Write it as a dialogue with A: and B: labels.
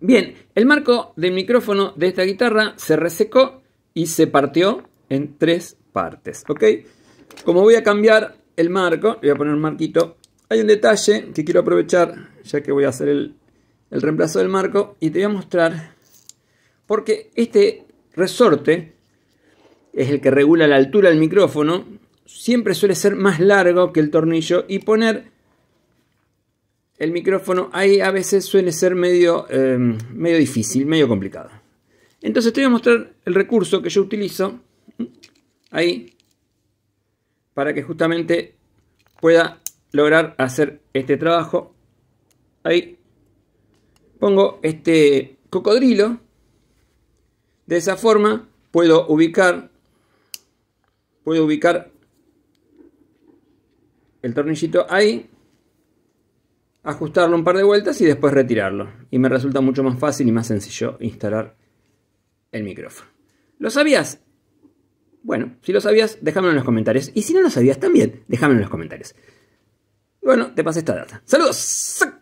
A: Bien, el marco del micrófono de esta guitarra se resecó y se partió en tres partes, ¿ok? Como voy a cambiar el marco, voy a poner un marquito, hay un detalle que quiero aprovechar, ya que voy a hacer el, el reemplazo del marco, y te voy a mostrar, porque este resorte es el que regula la altura del micrófono, siempre suele ser más largo que el tornillo y poner el micrófono ahí a veces suele ser medio, em, medio difícil, medio complicado. Entonces te voy a mostrar el recurso que yo utilizo mm, ahí para que justamente pueda lograr hacer este trabajo. Ahí pongo este cocodrilo. De esa forma puedo ubicar puedo ubicar el tornillito ahí ajustarlo un par de vueltas y después retirarlo. Y me resulta mucho más fácil y más sencillo instalar el micrófono. ¿Lo sabías? Bueno, si lo sabías, déjamelo en los comentarios. Y si no lo sabías también, déjamelo en los comentarios. Bueno, te pasé esta data. ¡Saludos!